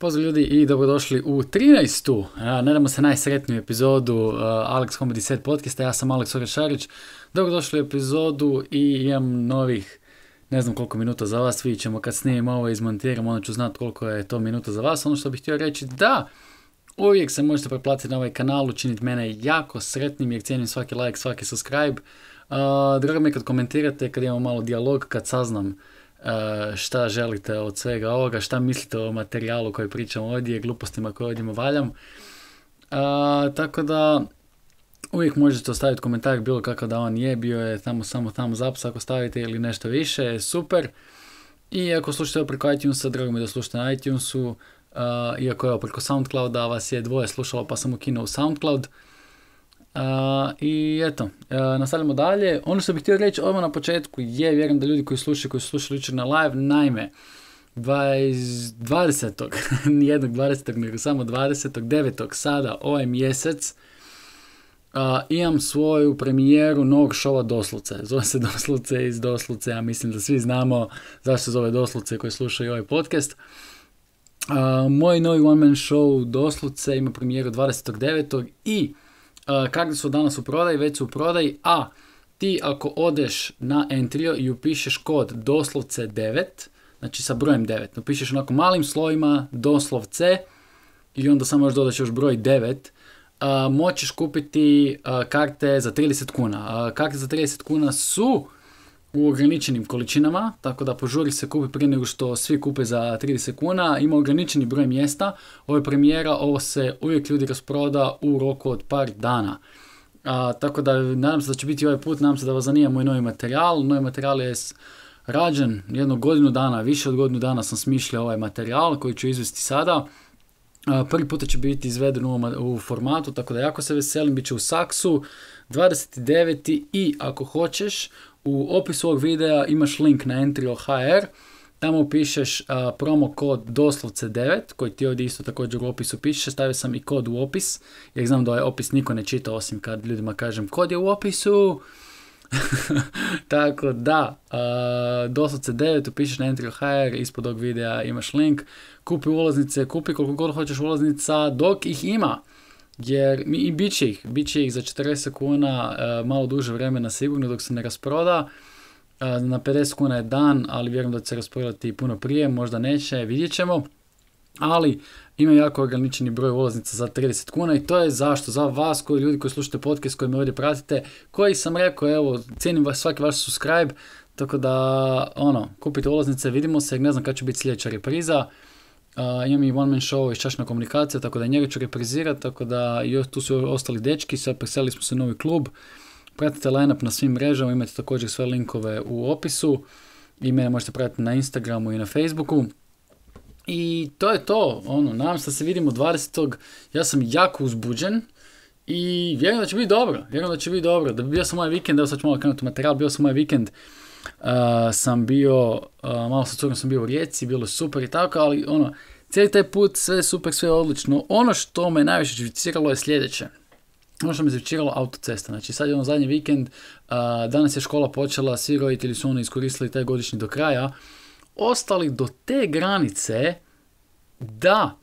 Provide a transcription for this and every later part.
Pozdrav ljudi i dobrodošli u 13. E, nadamo se najsretniju epizodu e, Alex Comedy Set podcasta. Ja sam Alex Orešarić. Dobrodošli u epizodu i imam novih ne znam koliko minuta za vas. Vidjet ćemo kad snijem ovo i izmontiram, onda ću znat koliko je to minuta za vas. Ono što bih htio reći da uvijek se možete preplatiti na ovaj kanal, učiniti mene jako sretnim jer cijenim svaki like, svaki subscribe. E, drago mi je kad komentirate, kad imamo malo dijalog, kad saznam Eh, šta želite od svega ovoga, šta mislite o materijalu koji pričam ovdje, glupostima koje ovdje valjam. Eh, tako da uvijek možete ostaviti komentar bilo kako da on je, bio je tamo samo tamo zapis ako stavite ili nešto više, super. I ako slušate preko iTunesa, drago mi da slušate na iTunesu, eh, iako je preko Soundclouda vas je dvoje slušalo pa sam ukinuo Soundcloud. I eto, uh, nastavljamo dalje. Ono što bih htio reći odmah na početku je, vjerujem da ljudi koji slušaju, koji su slušali jučer na live, naime, 20. 20. nijednog 20. nego samo 20. 9. sada, ovaj mjesec, imam svoju premijeru novog šova Dosluce. Zove se Dosluce iz Dosluce, ja mislim da svi znamo zašto zove Dosluce koji slušaju ovaj podcast. moj novi one man show Dosluce ima premijeru 29. i E, kakvi su danas u prodaj već su u prodaji, a ti ako odeš na Entrio i upišeš kod doslovce 9, znači sa brojem 9, napišeš znači, onako malim slovima doslovce i onda samo još dodaš broj 9, e, moćeš kupiti e, karte za 30 kuna. Karte za 30 kuna su u ograničenim količinama, tako da požuri se kupi prije nego što svi kupe za 30 kuna. Ima ograničeni broj mjesta, ovo je premijera, ovo se uvijek ljudi rasproda u roku od par dana. A, tako da nadam se da će biti ovaj put, nadam se da vas zanima moj novi materijal. Novi materijal je rađen jedno godinu dana, više od godinu dana sam smišljao ovaj materijal koji ću izvesti sada. prvi put će biti izveden u, formatu, tako da jako se veselim, bit će u Saksu 29. i ako hoćeš u opisu ovog videa imaš link na HR, tamo pišeš promo kod doslovce 9, koji ti ovdje isto također u opisu piše, stavio sam i kod u opis, jer znam da ovaj opis niko ne čita osim kad ljudima kažem kod je u opisu. Tako da, uh, doslovce 9, upišeš na HR, ispod ovog videa imaš link, kupi ulaznice, kupi koliko god hoćeš ulaznica dok ih ima jer i bit će ih, bit će ih za 40 kuna e, malo duže vremena sigurno dok se ne rasproda. E, na 50 kuna je dan, ali vjerujem da će se rasprodati puno prije, možda neće, vidjet ćemo. Ali ima jako ograničeni broj ulaznica za 30 kuna i to je zašto, za vas koji ljudi koji slušate podcast, koji me ovdje pratite, koji sam rekao, evo, cijenim vas, svaki vaš subscribe, tako da, ono, kupite ulaznice, vidimo se, ne znam kad će biti sljedeća repriza imam i one man show iz Čašna komunikacija, tako da njega ću reprizirati, tako da još tu su ostali dečki, sad preselili smo se u novi klub. Pratite line na svim mrežama, imate također sve linkove u opisu. I mene možete pratiti na Instagramu i na Facebooku. I to je to, ono, nadam se da se vidimo 20. Ja sam jako uzbuđen. I vjerujem da će biti dobro, vjerujem da će biti dobro. Da bi bio sam moj ovaj vikend, evo sad ću malo krenuti materijal, bio sam moj ovaj vikend Eh, sam bio, eh, malo sa curom sam bio u Rijeci, bilo je super i tako, ali ono, cijeli taj put sve je super, sve je odlično. Ono što me najviše živiciralo je sljedeće. Ono što me zivčiralo autocesta, znači sad je ono zadnji vikend, eh, danas je škola počela, svi roditelji su ono iskoristili taj godišnji do kraja, ostali do te granice da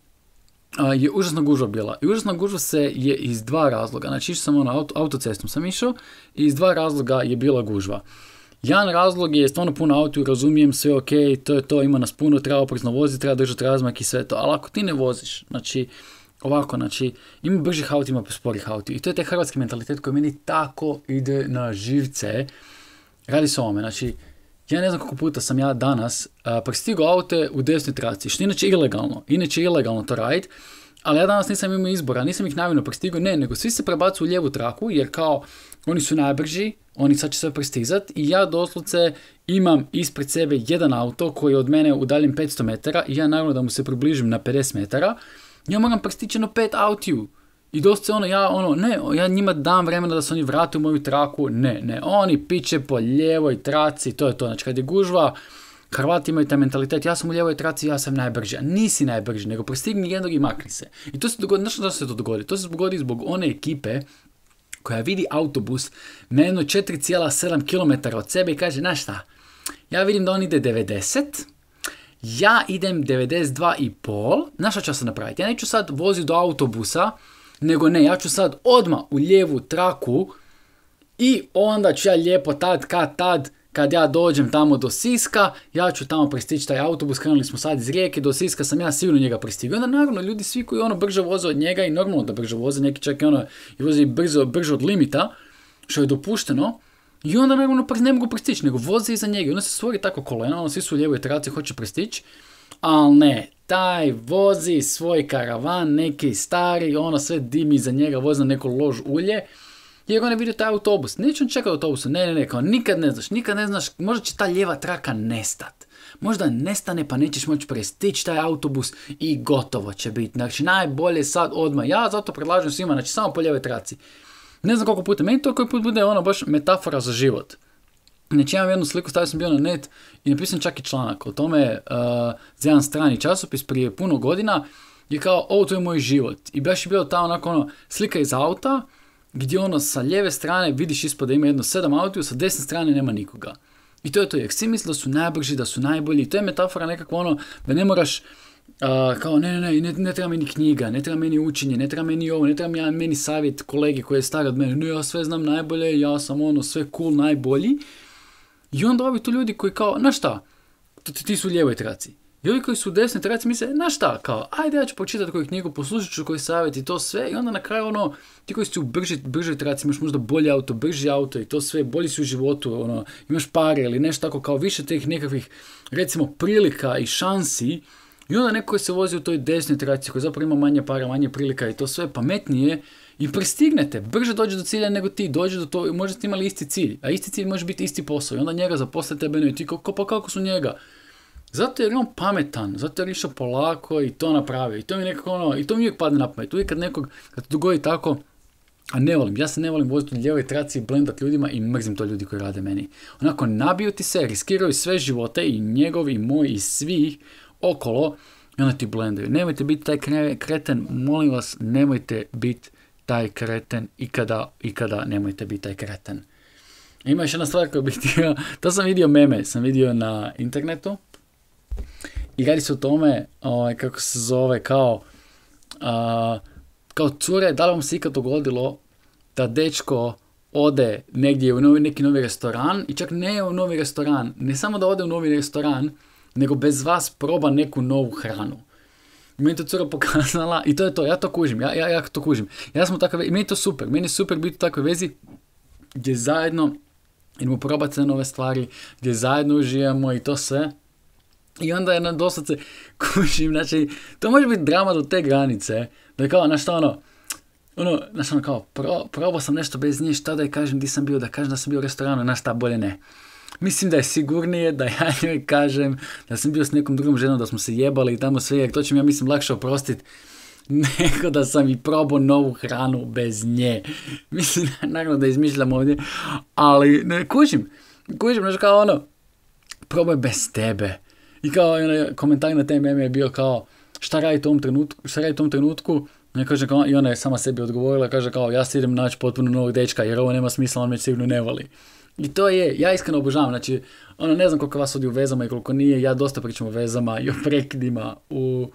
je užasna gužva bila. I užasna gužva se je iz dva razloga. Znači išao sam ono auto, autocestom sam išao i iz dva razloga je bila gužva. Jedan razlog je stvarno puno auti razumijem sve, ok, to je to, ima nas puno, treba oprezno voziti, treba držati razmak i sve to. Ali ako ti ne voziš, znači, ovako, znači, ima bržih auta, ima sporih auta. I to je taj hrvatski mentalitet koji meni tako ide na živce. Radi se o ovome, znači, ja ne znam koliko puta sam ja danas uh, aute u desnoj traci, što inače ilegalno, inače ilegalno to raditi, ali ja danas nisam imao izbora, nisam ih namjerno prestigao, ne, nego svi se prebacu u lijevu traku, jer kao oni su najbrži, oni sad će sve pristizat i ja doslovce imam ispred sebe jedan auto koji je od mene udaljen 500 metara i ja naravno da mu se približim na 50 metara, ja moram pristići na pet autiju. I dosta ono, ja ono, ne, ja njima dam vremena da se oni vrate u moju traku, ne, ne, oni piće po ljevoj traci, to je to, znači kad je gužva, Hrvati imaju taj mentalitet, ja sam u ljevoj traci, ja sam najbrži, a nisi najbrži, nego prestigni jednog i makni se. I to se dogodi, znaš da se to dogodi? To se dogodi zbog one ekipe koja vidi autobus na jedno 4,7 km od sebe i kaže, znaš šta, ja vidim da on ide 90, ja idem 92,5, znaš šta ću sad napraviti? Ja neću sad voziti do autobusa, nego ne, ja ću sad odmah u lijevu traku i onda ću ja lijepo tad kad tad kad ja dođem tamo do Siska, ja ću tamo pristići taj autobus, krenuli smo sad iz Rijeke, do Siska sam ja sigurno njega pristigao. Onda naravno ljudi svi koji ono brže voze od njega i normalno da brže voze, neki čak i ono i vozi brzo, brže od limita, što je dopušteno, i onda naravno ne mogu prestići, nego voze iza njega i onda se stvori tako koleno, ono svi su u lijevoj traci, hoće prestići. ali ne, taj vozi svoj karavan, neki stari, ono sve dimi za njega, voza neko lož ulje, on gonna vidio taj autobus. Neću on čekati autobusu, ne, ne, ne, nikad ne znaš, nikad ne znaš, možda će ta lijeva traka nestat. Možda nestane pa nećeš moći prestići taj autobus i gotovo će biti. Znači najbolje sad odmah. Ja zato predlažem svima, znači samo po lijevoj traci. Ne znam koliko puta, meni to koji put bude ono baš metafora za život. Znači imam jednu sliku, stavio sam bio na net i napisam čak i članak o tome uh, za jedan strani časopis prije puno godina je kao ovo to je moj život i baš je bilo ta onako ono slika iz auta gdje ono sa lijeve strane vidiš ispod da ima jedno sedam autiju, sa desne strane nema nikoga. I to je to, jer si misli da su najbrži, da su najbolji, i to je metafora nekako ono, da ne moraš kao ne, ne, ne, ne, treba meni knjiga, ne treba meni učenje, ne treba meni ovo, ne treba meni savjet kolege koji je stari od mene, no ja sve znam najbolje, ja sam ono sve cool, najbolji. I onda ovi tu ljudi koji kao, na šta, ti su u lijevoj traci, i ovi koji su desnoj traci misle, e, znaš šta, kao, ajde ja ću počitati koju knjigu, poslušat ću koji savjet i to sve i onda na kraju ono, ti koji su brži, bržoj traci, imaš možda bolje auto, brži auto i to sve, bolji su u životu, ono, imaš pare ili nešto tako, kao više tih nekakvih, recimo, prilika i šansi i onda neko koji se vozi u toj desnoj traci koji zapravo ima manje para, manje prilika i to sve pametnije i pristignete, brže dođe do cilja nego ti, dođe do to, možda ste imali isti cilj, a isti cilj može biti isti posao i onda njega zaposlite tebe i ti, pa kako su njega? Zato jer je on pametan, zato jer je išao polako i to napravio. I to mi nekako ono, i to mi uvijek padne na pamet. Uvijek kad nekog, kad dogodi tako, a ne volim, ja se ne volim voziti u ljevoj traci i blendat ljudima i mrzim to ljudi koji rade meni. Onako nabiju ti se, riskiraju sve živote i njegovi, i moji, i svih okolo i onda ti blendaju. Nemojte biti taj kreten, molim vas, nemojte biti taj kreten, ikada, ikada nemojte biti taj kreten. Ima još jedna stvar koju bih to sam vidio meme, sam vidio na internetu, i radi se o tome, ovaj, kako se zove, kao, kao cure, da li vam se ikad dogodilo da dečko ode negdje u novi, neki novi restoran i čak ne u novi restoran, ne samo da ode u novi restoran, nego bez vas proba neku novu hranu. Meni to cura pokazala i to je to, ja to kužim, ja, ja, to kužim. Ja smo takve, meni je to super, meni je super biti u takvoj vezi gdje zajedno idemo probati nove stvari, gdje zajedno uživamo i to sve. I onda je na doslovce kužim, znači, to može biti drama do te granice, da je kao, znaš ono, ono, znaš ono kao, pro, probao sam nešto bez nje, šta da je kažem di sam bio, da kažem da sam bio u restoranu, znaš šta, bolje ne. Mislim da je sigurnije da ja njoj kažem da sam bio s nekom drugom ženom, da smo se jebali i tamo sve, jer to će mi ja mislim lakše oprostiti nego da sam i probao novu hranu bez nje. Mislim, naravno da izmišljam ovdje, ali ne, kužim, kužim, znaš kao ono, probaj bez tebe i kao onaj komentar na taj meme je bio kao šta radi tom trenutku, šta radi tom trenutku, ja kaže i ona je sama sebi odgovorila, kaže kao, ja se idem naći potpuno novog dečka, jer ovo nema smisla, on me sigurno ne voli. I to je, ja iskreno obožavam, znači, ono, ne znam koliko vas odi u vezama i koliko nije, ja dosta pričam o vezama i o prekidima u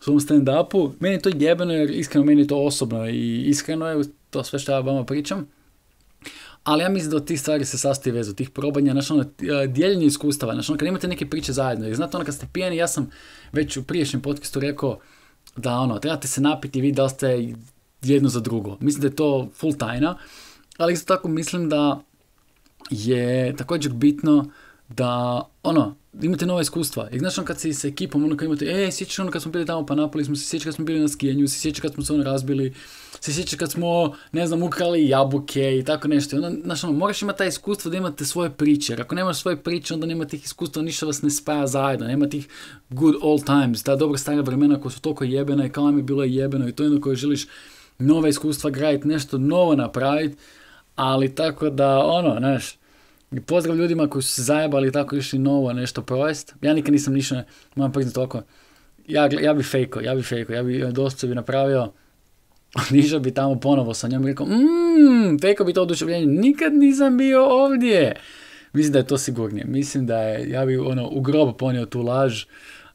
svom stand-upu. Meni je to jebeno jer iskreno meni je to osobno i iskreno je to sve što ja vama pričam ali ja mislim da od tih stvari se sastoji vezu, tih probanja, naš ono, e, dijeljenje iskustava, znači ono, kad imate neke priče zajedno, jer znate ono, kad ste pijeni, ja sam već u priješnjem podcastu rekao da ono, trebate se napiti i vidjeti da ste jedno za drugo. Mislim da je to full tajna, ali isto tako mislim da je također bitno da, ono, imate nova iskustva. I znaš, ono, kad si s ekipom, ono kad imate, e, sjećaš ono kad smo bili tamo pa napali smo, se sjećaš kad smo bili na skijenju, se sjećaš kad smo se ono razbili, se sjećaš kad smo, ne znam, ukrali jabuke i tako nešto. I onda, ono, moraš imati ta iskustva da imate svoje priče. Jer ako nemaš svoje priče, onda nema tih iskustva, ništa vas ne spaja zajedno, nema tih good old times, ta dobra stara vremena koja su toliko jebena i kao mi je bilo jebeno i to je ono koje želiš nova iskustva graditi, nešto novo napraviti, ali tako da, ono, znaš, Pozdrav ljudima koji su se zajebali i tako išli novo nešto provest. Ja nikad nisam nišao, moram priznat oko Ja, ja bi fejko, ja bi fejko, ja bi e, dosta bi napravio. Nižao bi tamo ponovo sa njom i rekao, mmm, fejko bi to oduševljenje, nikad nisam bio ovdje. Mislim da je to sigurnije, mislim da je, ja bi ono, u grobu ponio tu laž,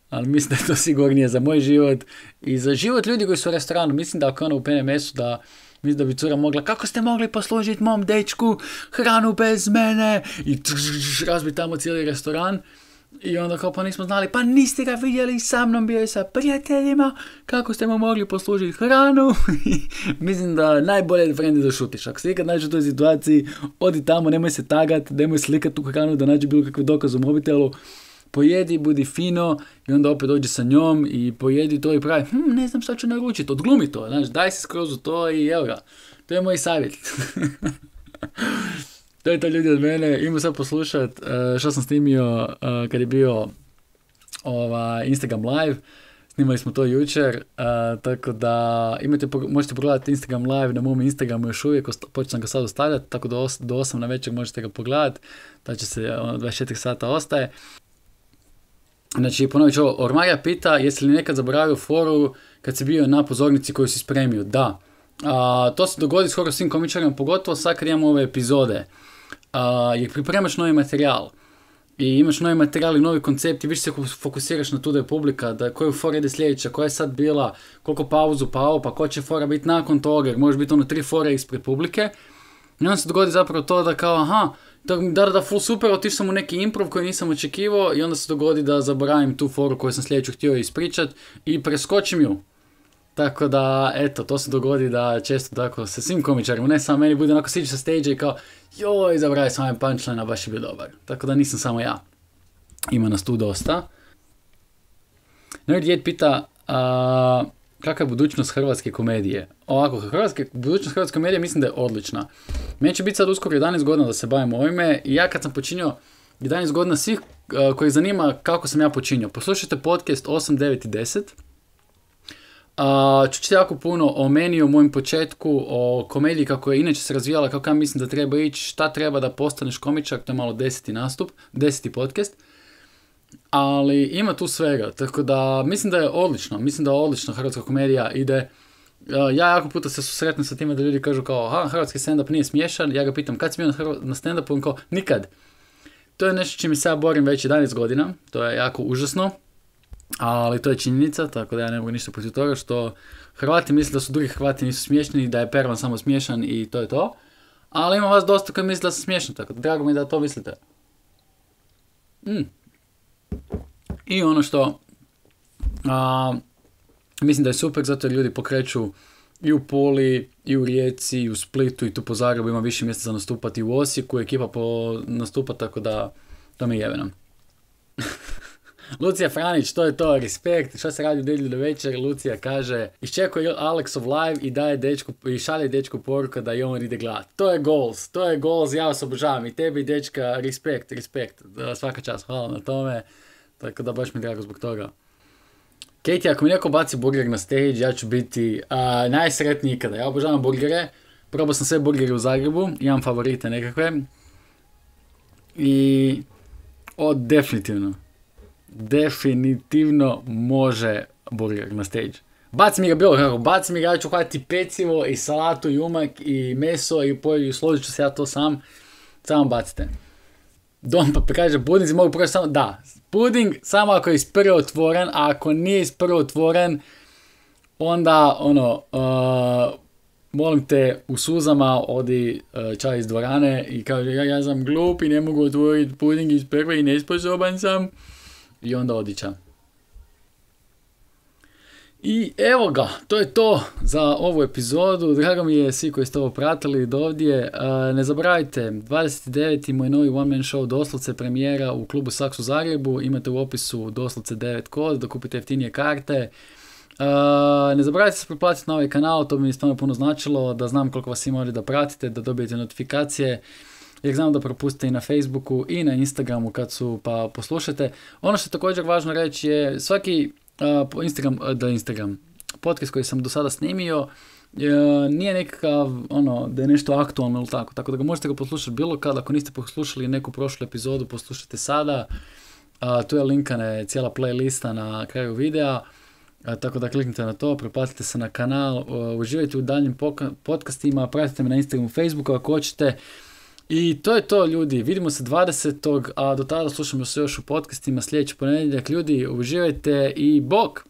ali mislim da je to sigurnije za moj život i za život ljudi koji su u restoranu. Mislim da ako ono u pnms da Mislim da bi cura mogla, kako ste mogli poslužiti mom dečku hranu bez mene? I razbi tamo cijeli restoran. I onda kao pa nismo znali, pa niste ga vidjeli, sa mnom bio je sa prijateljima, kako ste mu mogli poslužiti hranu. Mislim da najbolje je friend da šutiš. Ako se ikad u toj situaciji, odi tamo, nemoj se tagat, nemoj slikat tu hranu, da nađe bilo kakvi dokaz u mobitelu pojedi, budi fino i onda opet dođi sa njom i pojedi to i pravi, hm, ne znam šta ću naručiti, odglumi to, znaš, daj se skroz u to i evo ga, to je moj savjet. to je to ljudi od mene, ima sad poslušat e, što sam snimio e, kad je bio ova, Instagram live, snimali smo to jučer, e, tako da imate, možete pogledati Instagram live na mom Instagramu još uvijek, počet sam ga sad ostavljati, tako da do 8 na večer možete ga pogledati, da će se 24 ono, sata ostaje. Znači, ponovit ću ovo, Ormaja pita jesi li nekad zaboravio foru kad si bio na pozornici koju si spremio. Da, to se dogodi skoro svim komičarima, pogotovo sad kad imamo ove epizode. A, jer pripremaš novi materijal i imaš novi materijal i novi koncept i više se fokusiraš na tu da je publika, da koju fora ide sljedeća, koja je sad bila, koliko pauzu pa pa ko će fora biti nakon toga, jer može biti ono tri fore ispred publike. I onda se dogodi zapravo to da kao, aha, tako mi da full super, otišao sam u neki improv koji nisam očekivao i onda se dogodi da zaboravim tu foru koju sam sljedeću htio ispričat i preskočim ju. Tako da, eto, to se dogodi da često tako se svim komičarima, ne samo meni, bude onako siđu sa stage i kao joj, zaboravio sam ovaj punchline, baš je bio dobar. Tako da nisam samo ja. Ima nas tu dosta. Nerd Jed pita, kakva je budućnost hrvatske komedije? Ovako, budućnost hrvatske komedije mislim da je odlična. Meni će biti sad uskoro 11 godina da se bavim ovime i ja kad sam počinio 11 godina svih koji zanima kako sam ja počinio. Poslušajte podcast 8, 9 i 10. Uh, Čućete jako puno o meni, o mojem početku, o komediji kako je inače se razvijala, kako ja mislim da treba ići, šta treba da postaneš komičak, to je malo deseti nastup, deseti podcast. Ali ima tu svega, tako da mislim da je odlično, mislim da je odlična hrvatska komedija ide Eh, ja jako puta se susretnem sa time da ljudi kažu kao, ha, hrvatski stand-up nije smiješan, ja ga pitam kad si bio na, na stand-upu, on kao, nikad. To je nešto čime se ja borim već 11 godina, to je jako užasno, ali to je činjenica, tako da ja ne mogu ništa protiv toga što Hrvati misle da su drugi Hrvati nisu smiješni, da je Pervan samo smiješan i to je to. Ali ima vas dosta koji misle da sam smiješni, tako da drago mi je da to mislite. Mm. I ono što... Mislim da je super zato jer ljudi pokreću i u Puli, i u Rijeci, i u Splitu, i tu po Zagrebu ima više mjesta za nastupati, u Osijeku ekipa po nastupa, tako da, to mi jeveno. Lucija Franić, to je to, respekt, što se radi u do večer, Lucija kaže, iščekuje Alexov live i daje dečku, i šalje dečku poruka da i on ide glat. To je goals, to je goals, ja vas obožavam i tebi dečka, respekt, respekt, svaka čast, hvala na tome, tako da baš mi je drago zbog toga. Katie, ako mi neko baci burger na stage, ja ću biti najsretniji ikada. Ja obožavam burgere. Probao sam sve burgere u Zagrebu, imam favorite nekakve. I... O, definitivno. Definitivno može burger na stage. Baci mi ga bilo kako, mi ga, ja ću hvatiti pecivo i salatu i umak i meso i pojelju, i složit ću se ja to sam. Samo bacite. Dom pa kaže, pudinci mogu prošli? samo, da, puding samo ako je iz otvoren, a ako nije iz otvoren, onda, ono, eh, molim te, u suzama odi eh, čaj iz dvorane i kaže, ja, sam glup i ne mogu otvoriti puding iz prve i nesposoban sam, i onda odi odića. I evo ga, to je to za ovu epizodu. Drago mi je svi koji ste ovo pratili do ovdje. E, ne zaboravite, 29. moj novi one man show doslovce premijera u klubu Saks u Zagrebu. Imate u opisu doslovce 9 kod da kupite jeftinije karte. E, ne zaboravite se preplatiti na ovaj kanal, to bi mi stvarno puno značilo da znam koliko vas ima ovdje da pratite, da dobijete notifikacije jer znam da propustite i na Facebooku i na Instagramu kad su pa poslušate. Ono što je također važno reći je svaki po Instagram, da Instagram, podcast koji sam do sada snimio, e, nije nekakav, ono, da je nešto aktualno ili tako, tako da ga možete ga poslušati bilo kad, ako niste poslušali neku prošlu epizodu, poslušajte sada, a, tu je je cijela playlista na kraju videa, tako da kliknite na to, prepatite se na kanal, uživajte u daljnjim podcastima, pratite me na Instagramu, Facebooku ako hoćete, i to je to ljudi, vidimo se 20. a do tada slušamo se još u podcastima sljedeći ponedjeljak. Ljudi, uživajte i bok!